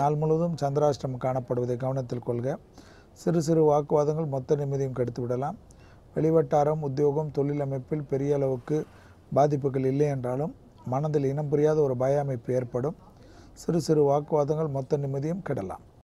நாள் முழுவதும் சந்திராஷ்டிரம் காணப்படுவதை கவனத்தில் கொள்க சிறு சிறு வாக்குவாதங்கள் மொத்த நிம்மதியும் கெடுத்து விடலாம் வெளிவட்டாரம் உத்தியோகம் தொழில் அமைப்பில் பெரிய அளவுக்கு பாதிப்புகள் இல்லை என்றாலும் மனதில் இனம் புரியாத ஒரு பய அமைப்பு ஏற்படும் சிறு சிறு வாக்குவாதங்கள் மொத்த நிம்மதியும் கெடலாம்